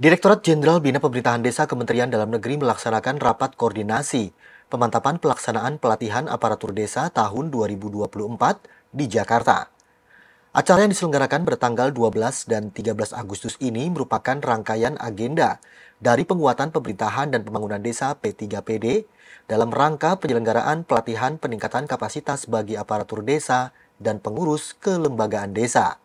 Direktorat Jenderal Bina Pemerintahan Desa Kementerian Dalam Negeri melaksanakan rapat koordinasi pemantapan pelaksanaan pelatihan aparatur desa tahun 2024 di Jakarta. Acara yang diselenggarakan bertanggal 12 dan 13 Agustus ini merupakan rangkaian agenda dari penguatan pemerintahan dan pembangunan desa P3PD dalam rangka penyelenggaraan pelatihan peningkatan kapasitas bagi aparatur desa dan pengurus kelembagaan desa.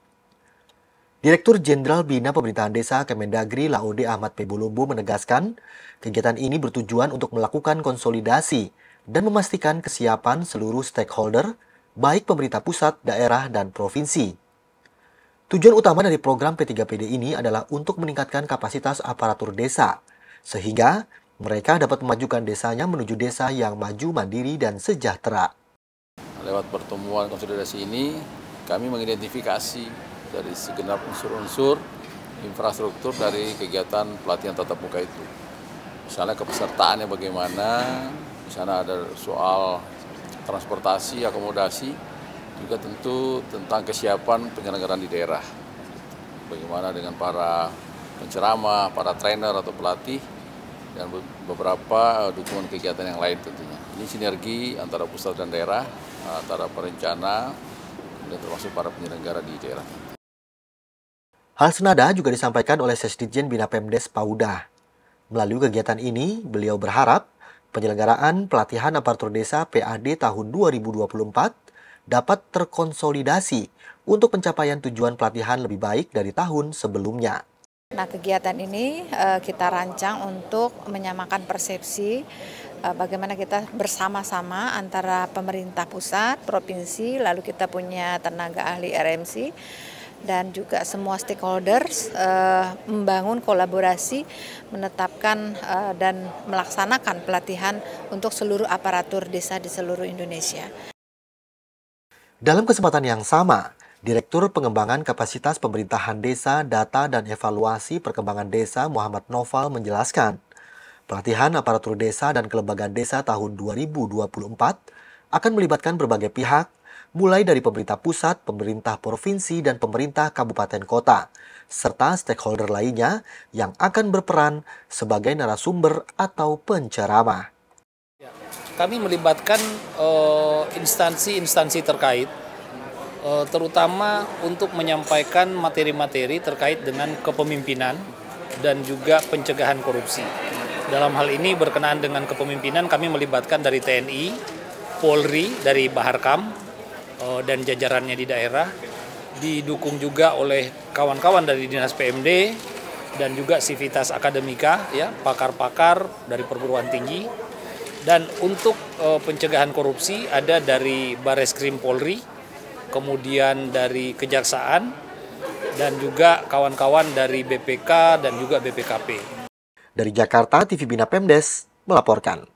Direktur Jenderal Bina Pemerintahan Desa Kemendagri Laude Ahmad Pebulumbu menegaskan, kegiatan ini bertujuan untuk melakukan konsolidasi dan memastikan kesiapan seluruh stakeholder, baik pemerintah pusat, daerah, dan provinsi. Tujuan utama dari program P3PD ini adalah untuk meningkatkan kapasitas aparatur desa, sehingga mereka dapat memajukan desanya menuju desa yang maju, mandiri, dan sejahtera. Lewat pertemuan konsolidasi ini, kami mengidentifikasi dari segenap unsur-unsur infrastruktur dari kegiatan pelatihan tatap muka itu. Misalnya kepesertaannya bagaimana, misalnya ada soal transportasi, akomodasi, juga tentu tentang kesiapan penyelenggaraan di daerah. Bagaimana dengan para penceramah, para trainer atau pelatih, dan beberapa eh, dukungan kegiatan yang lain tentunya. Ini sinergi antara pusat dan daerah, eh, antara perencana, dan termasuk para penyelenggara di daerah. Hal senada juga disampaikan oleh Sesdijen Bina Pemdes Pauda. Melalui kegiatan ini, beliau berharap penyelenggaraan pelatihan aparatur desa PAD tahun 2024 dapat terkonsolidasi untuk pencapaian tujuan pelatihan lebih baik dari tahun sebelumnya. Nah, kegiatan ini eh, kita rancang untuk menyamakan persepsi eh, bagaimana kita bersama-sama antara pemerintah pusat, provinsi, lalu kita punya tenaga ahli RMC dan juga semua stakeholders uh, membangun kolaborasi, menetapkan uh, dan melaksanakan pelatihan untuk seluruh aparatur desa di seluruh Indonesia. Dalam kesempatan yang sama, Direktur Pengembangan Kapasitas Pemerintahan Desa, Data dan Evaluasi Perkembangan Desa Muhammad Noval menjelaskan, pelatihan aparatur desa dan kelembagaan desa tahun 2024 akan melibatkan berbagai pihak mulai dari pemerintah pusat, pemerintah provinsi, dan pemerintah kabupaten kota, serta stakeholder lainnya yang akan berperan sebagai narasumber atau penceramah. Ya, kami melibatkan eh, instansi-instansi uh, terkait, uh, terutama untuk menyampaikan materi-materi terkait dengan kepemimpinan dan juga pencegahan korupsi. Dalam hal ini berkenaan dengan kepemimpinan, kami melibatkan dari TNI, Polri, dari Baharkam, Eh, dan jajarannya di daerah didukung juga oleh kawan-kawan dari dinas PMD dan juga sivitas akademika ya pakar-pakar dari perguruan tinggi dan untuk e, pencegahan korupsi ada dari Bareskrim Polri kemudian dari kejaksaan dan juga kawan-kawan dari BPK dan juga BPKP dari Jakarta TV Bina Pemdes melaporkan